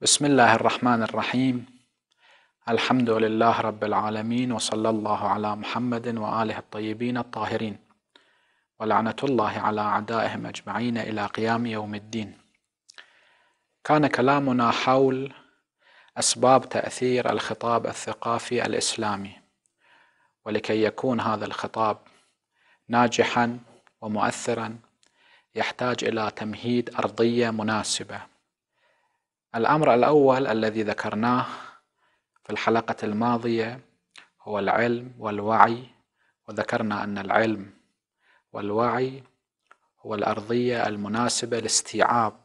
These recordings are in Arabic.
بسم الله الرحمن الرحيم الحمد لله رب العالمين وصلى الله على محمد وآله الطيبين الطاهرين ولعنة الله على أعدائهم أجمعين إلى قيام يوم الدين كان كلامنا حول أسباب تأثير الخطاب الثقافي الإسلامي ولكي يكون هذا الخطاب ناجحا ومؤثرا يحتاج إلى تمهيد أرضية مناسبة الأمر الأول الذي ذكرناه في الحلقة الماضية هو العلم والوعي وذكرنا أن العلم والوعي هو الأرضية المناسبة لاستيعاب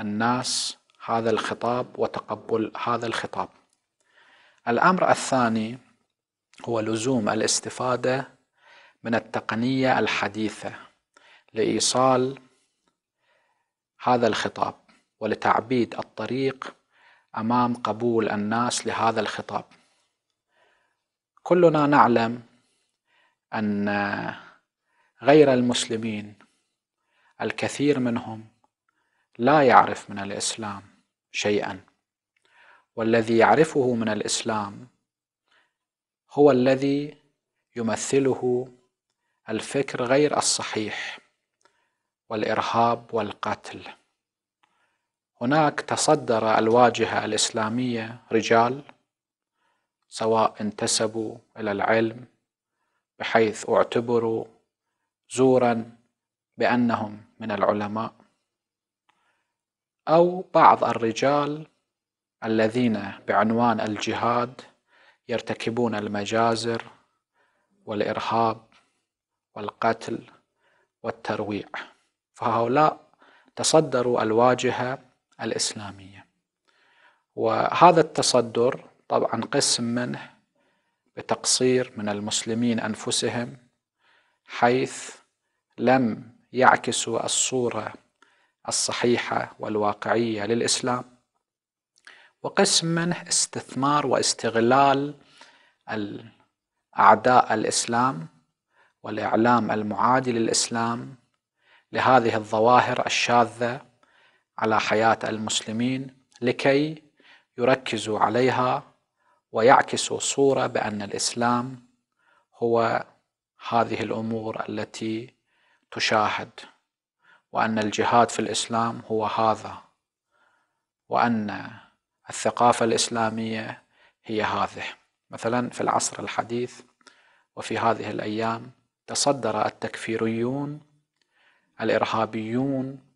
الناس هذا الخطاب وتقبل هذا الخطاب الأمر الثاني هو لزوم الاستفادة من التقنية الحديثة لإيصال هذا الخطاب ولتعبيد الطريق امام قبول الناس لهذا الخطاب كلنا نعلم ان غير المسلمين الكثير منهم لا يعرف من الاسلام شيئا والذي يعرفه من الاسلام هو الذي يمثله الفكر غير الصحيح والارهاب والقتل هناك تصدر الواجهة الإسلامية رجال سواء انتسبوا إلى العلم بحيث اعتبروا زورا بأنهم من العلماء أو بعض الرجال الذين بعنوان الجهاد يرتكبون المجازر والإرهاب والقتل والترويع فهؤلاء تصدروا الواجهة الإسلامية وهذا التصدر طبعا قسم منه بتقصير من المسلمين أنفسهم حيث لم يعكسوا الصورة الصحيحة والواقعية للإسلام وقسم منه استثمار واستغلال أعداء الإسلام والإعلام المعادي للإسلام لهذه الظواهر الشاذة على حياة المسلمين لكي يركزوا عليها ويعكسوا صورة بأن الإسلام هو هذه الأمور التي تشاهد وأن الجهاد في الإسلام هو هذا وأن الثقافة الإسلامية هي هذه مثلا في العصر الحديث وفي هذه الأيام تصدر التكفيريون الإرهابيون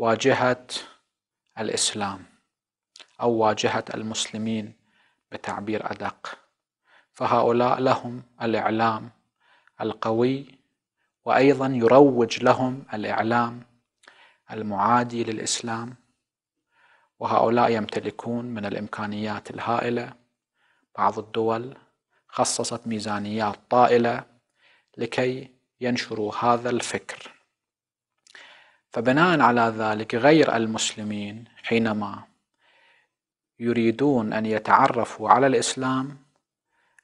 واجهة الإسلام أو واجهة المسلمين بتعبير أدق فهؤلاء لهم الإعلام القوي وأيضا يروج لهم الإعلام المعادي للإسلام وهؤلاء يمتلكون من الإمكانيات الهائلة بعض الدول خصصت ميزانيات طائلة لكي ينشروا هذا الفكر فبناء على ذلك غير المسلمين حينما يريدون أن يتعرفوا على الإسلام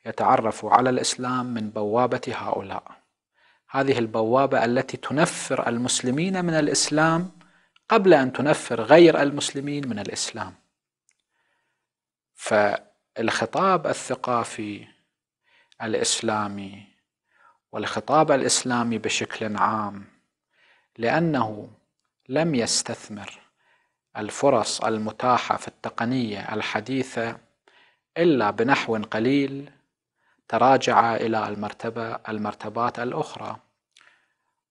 يتعرفوا على الإسلام من بوابة هؤلاء هذه البوابة التي تنفر المسلمين من الإسلام قبل أن تنفر غير المسلمين من الإسلام فالخطاب الثقافي الإسلامي والخطاب الإسلامي بشكل عام لأنه لم يستثمر الفرص المتاحة في التقنية الحديثة إلا بنحو قليل تراجع إلى المرتبة المرتبات الأخرى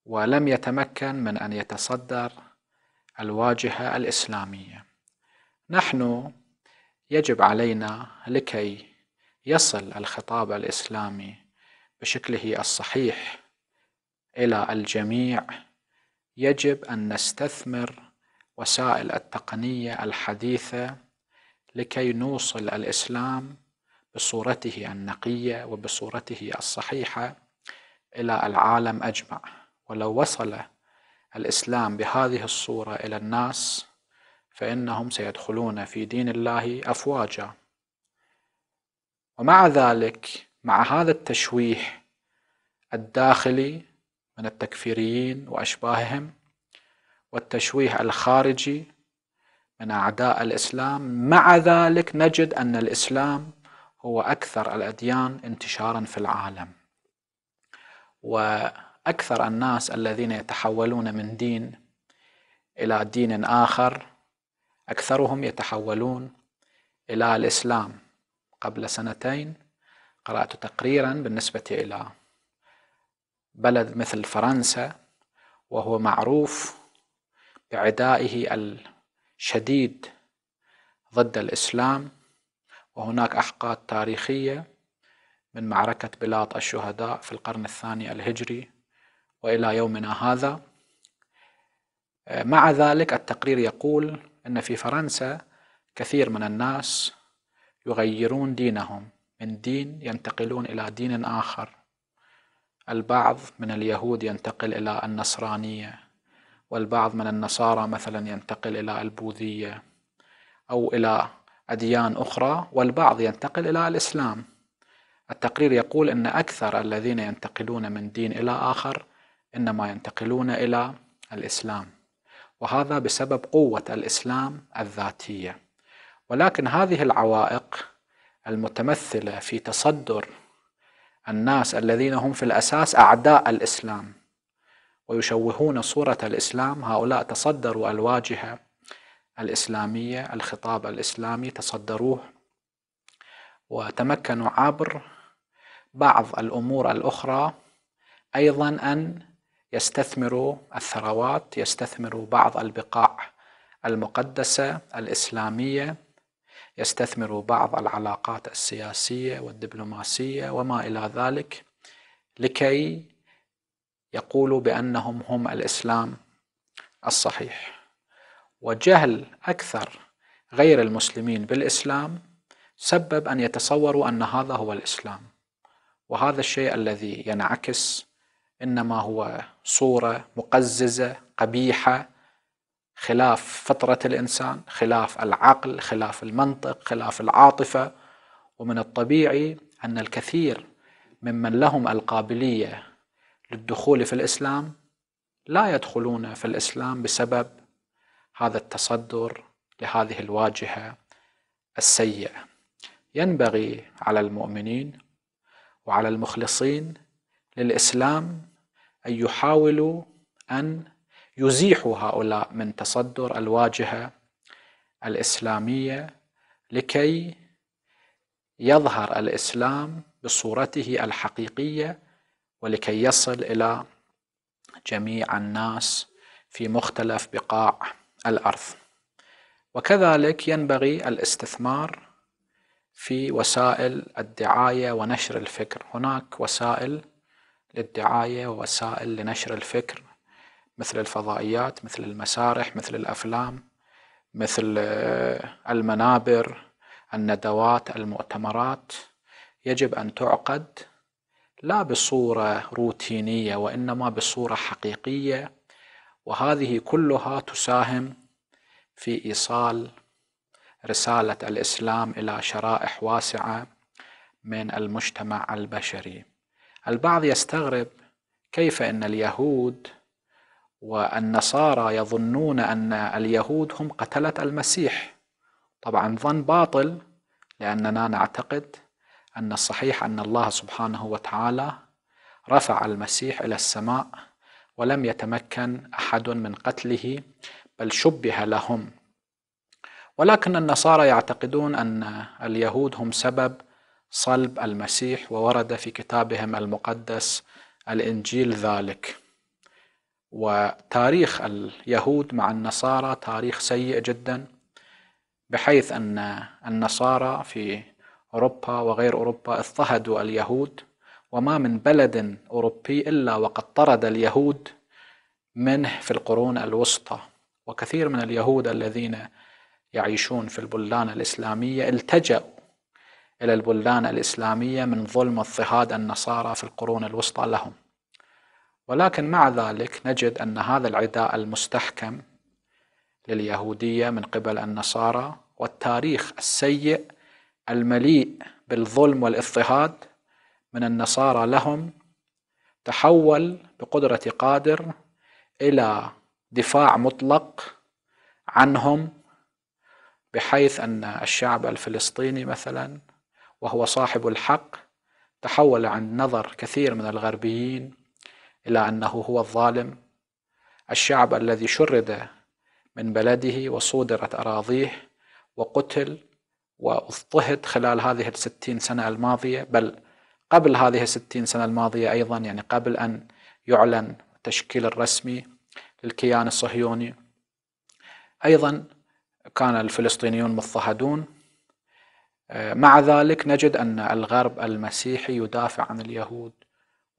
ولم يتمكن من أن يتصدر الواجهة الإسلامية نحن يجب علينا لكي يصل الخطاب الإسلامي بشكله الصحيح إلى الجميع يجب ان نستثمر وسائل التقنيه الحديثه لكي نوصل الاسلام بصورته النقيه وبصورته الصحيحه الى العالم اجمع ولو وصل الاسلام بهذه الصوره الى الناس فانهم سيدخلون في دين الله افواجا ومع ذلك مع هذا التشويه الداخلي من التكفيريين واشباههم والتشويه الخارجي من اعداء الاسلام مع ذلك نجد ان الاسلام هو اكثر الاديان انتشارا في العالم واكثر الناس الذين يتحولون من دين الى دين اخر اكثرهم يتحولون الى الاسلام قبل سنتين قرات تقريرا بالنسبه الى بلد مثل فرنسا وهو معروف بعدائه الشديد ضد الإسلام وهناك أحقاد تاريخية من معركة بلاط الشهداء في القرن الثاني الهجري وإلى يومنا هذا مع ذلك التقرير يقول أن في فرنسا كثير من الناس يغيرون دينهم من دين ينتقلون إلى دين آخر البعض من اليهود ينتقل إلى النصرانية والبعض من النصارى مثلا ينتقل إلى البوذية أو إلى أديان أخرى والبعض ينتقل إلى الإسلام التقرير يقول أن أكثر الذين ينتقلون من دين إلى آخر إنما ينتقلون إلى الإسلام وهذا بسبب قوة الإسلام الذاتية ولكن هذه العوائق المتمثلة في تصدر الناس الذين هم في الأساس أعداء الإسلام ويشوهون صورة الإسلام هؤلاء تصدروا الواجهة الإسلامية الخطاب الإسلامي تصدروه وتمكنوا عبر بعض الأمور الأخرى أيضا أن يستثمروا الثروات يستثمروا بعض البقاع المقدسة الإسلامية يستثمر بعض العلاقات السياسيه والدبلوماسيه وما الى ذلك لكي يقولوا بانهم هم الاسلام الصحيح وجهل اكثر غير المسلمين بالاسلام سبب ان يتصوروا ان هذا هو الاسلام وهذا الشيء الذي ينعكس انما هو صوره مقززه قبيحه خلاف فطرة الإنسان خلاف العقل خلاف المنطق خلاف العاطفة ومن الطبيعي أن الكثير ممن لهم القابلية للدخول في الإسلام لا يدخلون في الإسلام بسبب هذا التصدر لهذه الواجهة السيئة ينبغي على المؤمنين وعلى المخلصين للإسلام أن يحاولوا أن يزيح هؤلاء من تصدر الواجهة الإسلامية لكي يظهر الإسلام بصورته الحقيقية ولكي يصل إلى جميع الناس في مختلف بقاع الأرض وكذلك ينبغي الاستثمار في وسائل الدعاية ونشر الفكر هناك وسائل للدعاية ووسائل لنشر الفكر مثل الفضائيات مثل المسارح مثل الأفلام مثل آه، المنابر الندوات المؤتمرات يجب أن تعقد لا بصورة روتينية وإنما بصورة حقيقية وهذه كلها تساهم في إيصال رسالة الإسلام إلى شرائح واسعة من المجتمع البشري البعض يستغرب كيف أن اليهود والنصارى يظنون أن اليهود هم قتلة المسيح طبعا ظن باطل لأننا نعتقد أن الصحيح أن الله سبحانه وتعالى رفع المسيح إلى السماء ولم يتمكن أحد من قتله بل شبه لهم ولكن النصارى يعتقدون أن اليهود هم سبب صلب المسيح وورد في كتابهم المقدس الإنجيل ذلك وتاريخ اليهود مع النصارى تاريخ سيء جدا بحيث أن النصارى في أوروبا وغير أوروبا اضطهدوا اليهود وما من بلد أوروبي إلا وقد طرد اليهود منه في القرون الوسطى وكثير من اليهود الذين يعيشون في البلدان الإسلامية التجأوا إلى البلدان الإسلامية من ظلم اضطهاد النصارى في القرون الوسطى لهم ولكن مع ذلك نجد أن هذا العداء المستحكم لليهودية من قبل النصارى والتاريخ السيء المليء بالظلم والاضطهاد من النصارى لهم تحول بقدرة قادر إلى دفاع مطلق عنهم بحيث أن الشعب الفلسطيني مثلا وهو صاحب الحق تحول عن نظر كثير من الغربيين إلى أنه هو الظالم الشعب الذي شرد من بلده وصودرت أراضيه وقتل واضطهد خلال هذه الستين سنة الماضية بل قبل هذه الستين سنة الماضية أيضا يعني قبل أن يعلن التشكيل الرسمي للكيان الصهيوني أيضا كان الفلسطينيون مضطهدون مع ذلك نجد أن الغرب المسيحي يدافع عن اليهود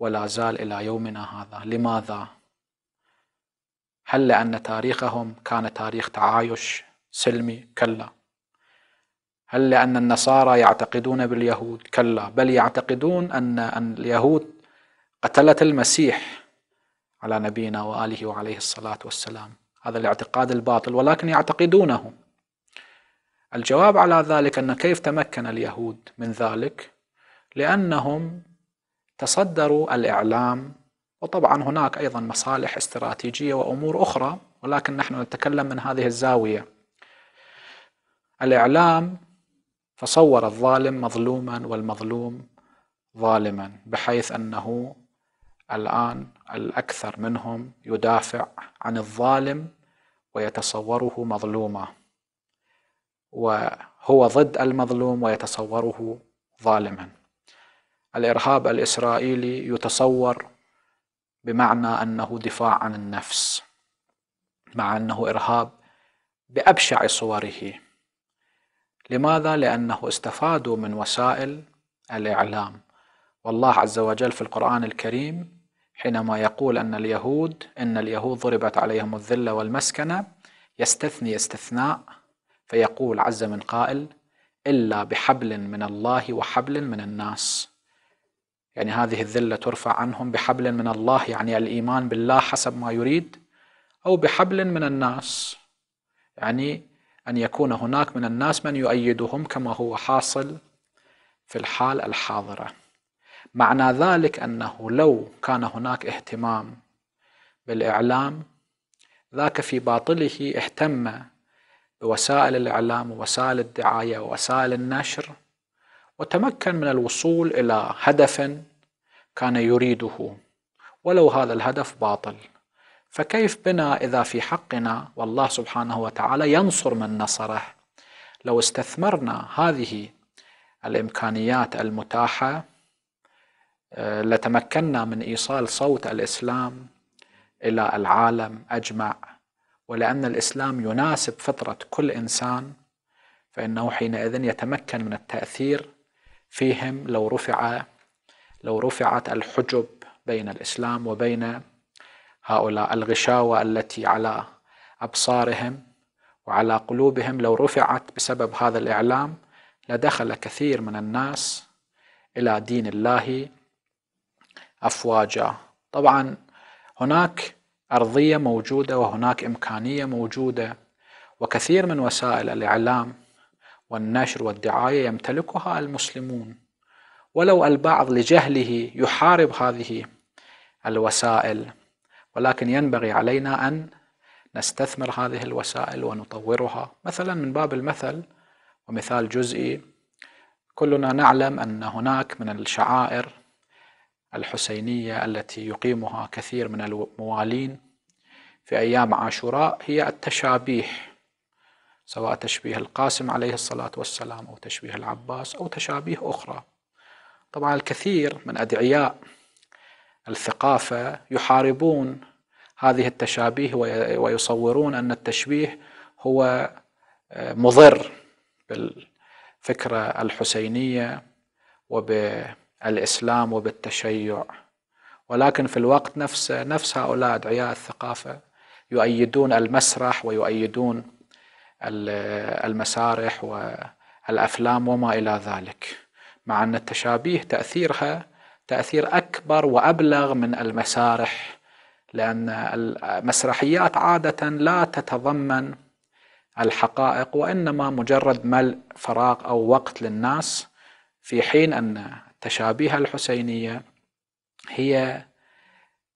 ولا زال إلى يومنا هذا لماذا؟ هل لأن تاريخهم كان تاريخ تعايش سلمي؟ كلا هل لأن النصارى يعتقدون باليهود؟ كلا بل يعتقدون أن اليهود قتلت المسيح على نبينا وآله وعليه الصلاة والسلام هذا الاعتقاد الباطل ولكن يعتقدونه الجواب على ذلك أن كيف تمكن اليهود من ذلك لأنهم تصدروا الإعلام وطبعا هناك أيضا مصالح استراتيجية وأمور أخرى ولكن نحن نتكلم من هذه الزاوية الإعلام فصور الظالم مظلوما والمظلوم ظالما بحيث أنه الآن الأكثر منهم يدافع عن الظالم ويتصوره مظلوما وهو ضد المظلوم ويتصوره ظالما الارهاب الاسرائيلي يتصور بمعنى انه دفاع عن النفس مع انه ارهاب بابشع صوره لماذا لانه استفادوا من وسائل الاعلام والله عز وجل في القران الكريم حينما يقول ان اليهود ان اليهود ضربت عليهم الذله والمسكنه يستثني استثناء فيقول عز من قائل الا بحبل من الله وحبل من الناس يعني هذه الذلة ترفع عنهم بحبل من الله يعني الإيمان بالله حسب ما يريد أو بحبل من الناس يعني أن يكون هناك من الناس من يؤيدهم كما هو حاصل في الحال الحاضرة معنى ذلك أنه لو كان هناك اهتمام بالإعلام ذاك في باطله اهتم بوسائل الإعلام ووسائل الدعاية ووسائل النشر وتمكن من الوصول إلى هدف كان يريده ولو هذا الهدف باطل فكيف بنا إذا في حقنا والله سبحانه وتعالى ينصر من نصره لو استثمرنا هذه الإمكانيات المتاحة آه، لتمكنا من إيصال صوت الإسلام إلى العالم أجمع ولأن الإسلام يناسب فطرة كل إنسان فإنه حينئذ يتمكن من التأثير فيهم لو رفع لو رفعت الحجب بين الإسلام وبين هؤلاء الغشاوة التي على أبصارهم وعلى قلوبهم لو رفعت بسبب هذا الإعلام لدخل كثير من الناس إلى دين الله أفواجا طبعا هناك أرضية موجودة وهناك إمكانية موجودة وكثير من وسائل الإعلام والنشر والدعاية يمتلكها المسلمون ولو البعض لجهله يحارب هذه الوسائل ولكن ينبغي علينا أن نستثمر هذه الوسائل ونطورها مثلا من باب المثل ومثال جزئي كلنا نعلم أن هناك من الشعائر الحسينية التي يقيمها كثير من الموالين في أيام عاشوراء هي التشابيح سواء تشبيه القاسم عليه الصلاة والسلام أو تشبيه العباس أو تشابيه أخرى طبعا الكثير من أدعياء الثقافة يحاربون هذه التشابيه ويصورون أن التشبيه هو آه، مضر بالفكرة الحسينية وبالإسلام وبالتشيع ولكن في الوقت نفسه نفس هؤلاء أدعياء الثقافة يؤيدون المسرح ويؤيدون المسارح والافلام وما الى ذلك مع ان التشابيه تاثيرها تاثير اكبر وابلغ من المسارح لان المسرحيات عاده لا تتضمن الحقائق وانما مجرد ملء فراغ او وقت للناس في حين ان التشابيه الحسينيه هي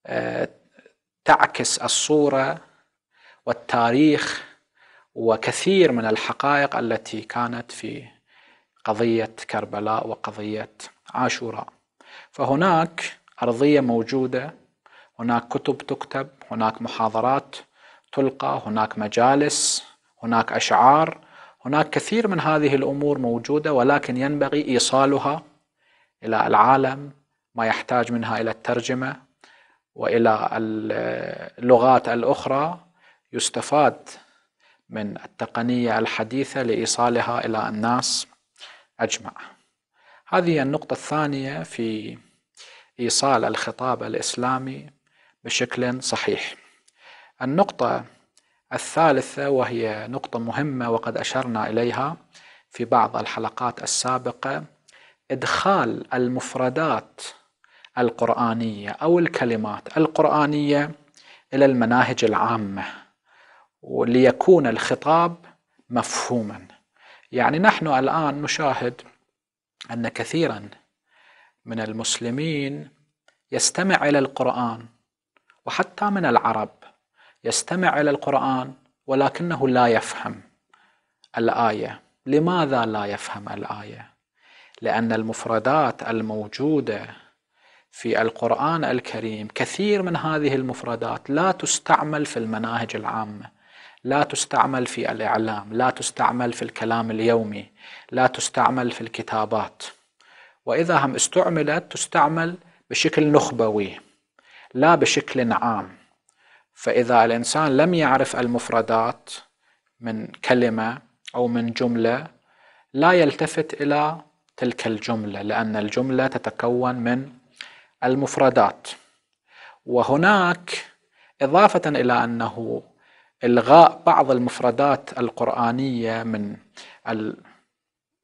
آه، تعكس الصوره والتاريخ وكثير من الحقائق التي كانت في قضية كربلاء وقضية عاشوراء فهناك أرضية موجودة هناك كتب تكتب هناك محاضرات تلقى هناك مجالس هناك أشعار هناك كثير من هذه الأمور موجودة ولكن ينبغي إيصالها إلى العالم ما يحتاج منها إلى الترجمة وإلى اللغات الأخرى يستفاد من التقنية الحديثة لإيصالها إلى الناس أجمع هذه النقطة الثانية في إيصال الخطاب الإسلامي بشكل صحيح النقطة الثالثة وهي نقطة مهمة وقد أشرنا إليها في بعض الحلقات السابقة إدخال المفردات القرآنية أو الكلمات القرآنية إلى المناهج العامة وليكون الخطاب مفهوما يعني نحن الآن نشاهد أن كثيرا من المسلمين يستمع إلى القرآن وحتى من العرب يستمع إلى القرآن ولكنه لا يفهم الآية لماذا لا يفهم الآية؟ لأن المفردات الموجودة في القرآن الكريم كثير من هذه المفردات لا تستعمل في المناهج العامة لا تستعمل في الاعلام لا تستعمل في الكلام اليومي لا تستعمل في الكتابات واذا هم استعملت تستعمل بشكل نخبوي لا بشكل عام فاذا الانسان لم يعرف المفردات من كلمه او من جمله لا يلتفت الى تلك الجمله لان الجمله تتكون من المفردات وهناك اضافه الى انه إلغاء بعض المفردات القرآنية من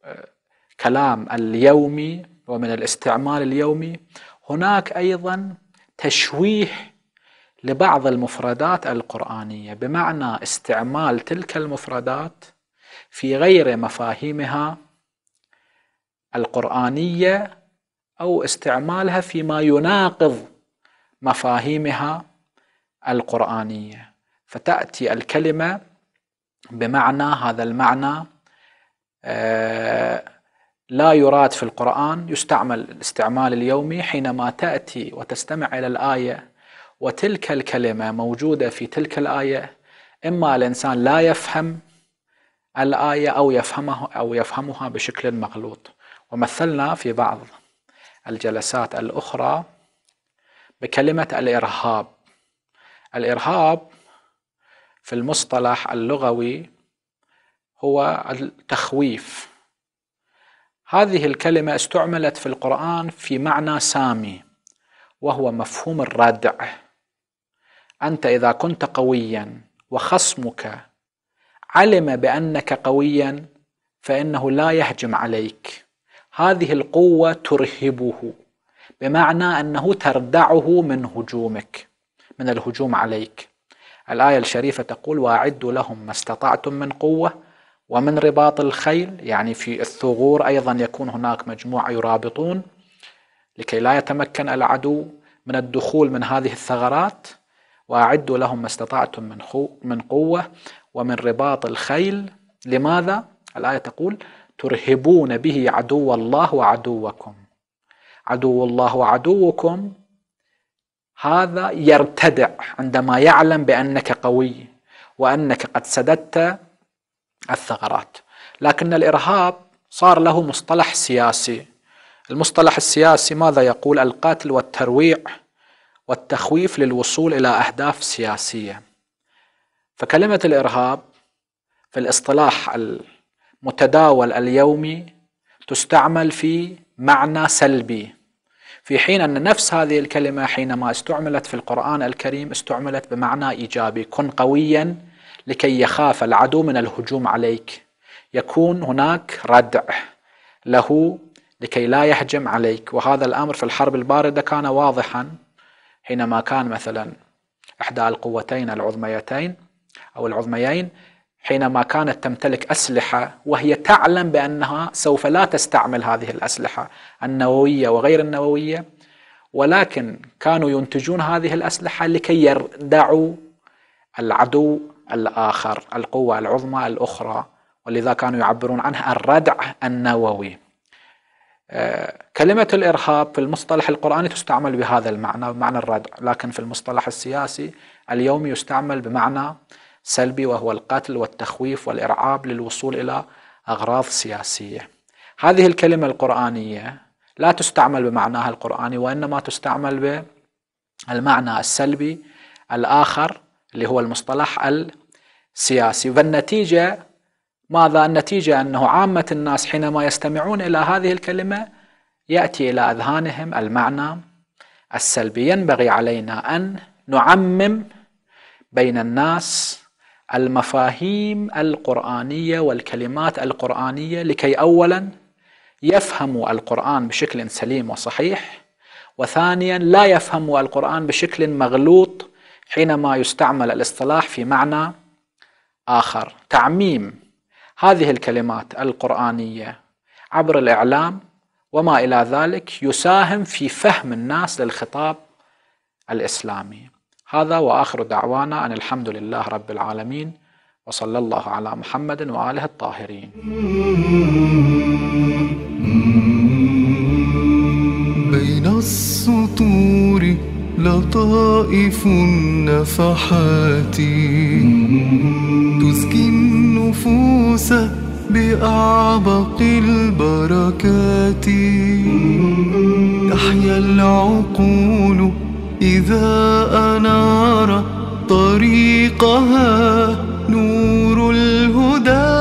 الكلام اليومي ومن الاستعمال اليومي هناك أيضا تشويه لبعض المفردات القرآنية بمعنى استعمال تلك المفردات في غير مفاهيمها القرآنية أو استعمالها فيما يناقض مفاهيمها القرآنية فتأتي الكلمة بمعنى هذا المعنى آه، لا يراد في القرآن يستعمل الاستعمال اليومي حينما تأتي وتستمع إلى الآية وتلك الكلمة موجودة في تلك الآية إما الإنسان لا يفهم الآية أو يفهمه أو يفهمها بشكل مغلوط ومثلنا في بعض الجلسات الأخرى بكلمة الإرهاب الإرهاب في المصطلح اللغوي هو التخويف هذه الكلمة استعملت في القرآن في معنى سامي وهو مفهوم الردع أنت إذا كنت قويا وخصمك علم بأنك قويا فإنه لا يهجم عليك هذه القوة ترهبه بمعنى أنه تردعه من هجومك من الهجوم عليك الآية الشريفة تقول وأعدوا لهم ما استطعتم من قوة ومن رباط الخيل يعني في الثغور أيضا يكون هناك مجموعة يرابطون لكي لا يتمكن العدو من الدخول من هذه الثغرات وأعدوا لهم ما استطعتم من من قوة ومن رباط الخيل لماذا؟ الآية تقول ترهبون به عدو الله وعدوكم عدو الله وعدوكم هذا يرتدع عندما يعلم بأنك قوي وأنك قد سددت الثغرات لكن الإرهاب صار له مصطلح سياسي المصطلح السياسي ماذا يقول القتل والترويع والتخويف للوصول إلى أهداف سياسية فكلمة الإرهاب في الاصطلاح المتداول اليومي تستعمل في معنى سلبي في حين أن نفس هذه الكلمة حينما استعملت في القرآن الكريم استعملت بمعنى إيجابي كن قويا لكي يخاف العدو من الهجوم عليك يكون هناك ردع له لكي لا يهجم عليك وهذا الأمر في الحرب الباردة كان واضحا حينما كان مثلا إحدى القوتين العظميتين أو العظميين حينما كانت تمتلك اسلحه وهي تعلم بانها سوف لا تستعمل هذه الاسلحه النوويه وغير النوويه ولكن كانوا ينتجون هذه الاسلحه لكي يردعوا العدو الاخر القوه العظمى الاخرى ولذا كانوا يعبرون عنها الردع النووي آه، كلمة الإرهاب في المصطلح القرآني تستعمل بهذا المعنى بمعنى الردع لكن في المصطلح السياسي اليوم يستعمل بمعنى سلبي وهو القتل والتخويف والإرعاب للوصول إلى أغراض سياسية هذه الكلمة القرآنية لا تستعمل بمعناها القرآني وإنما تستعمل بالمعنى السلبي الآخر اللي هو المصطلح السياسي فالنتيجة ماذا النتيجة أنه عامة الناس حينما يستمعون إلى هذه الكلمة يأتي إلى أذهانهم المعنى السلبي ينبغي علينا أن نعمم بين الناس المفاهيم القرآنية والكلمات القرآنية لكي أولا يفهموا القرآن بشكل سليم وصحيح وثانيا لا يفهموا القرآن بشكل مغلوط حينما يستعمل الاصطلاح في معنى آخر تعميم هذه الكلمات القرآنية عبر الإعلام وما إلى ذلك يساهم في فهم الناس للخطاب الإسلامي هذا وآخر دعوانا أن الحمد لله رب العالمين وصلى الله على محمد وآله الطاهرين بين السطور لطائف النفحات تزكي النفوس بأعبق البركات تحيا العقول إذا أنار طريقها نور الهدى